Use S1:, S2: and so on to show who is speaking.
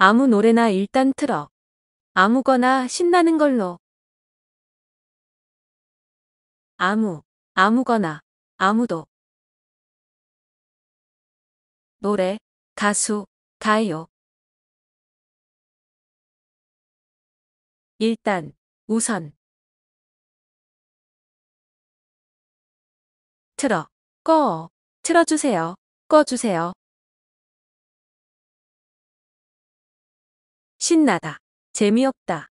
S1: 아무 노래나 일단 틀어
S2: 아무거나 신나는 걸로 아무 아무거나 아무도 노래 가수 가요 일단 우선 틀어 꺼. 틀어주세요. 꺼주세요. 신나다. 재미없다.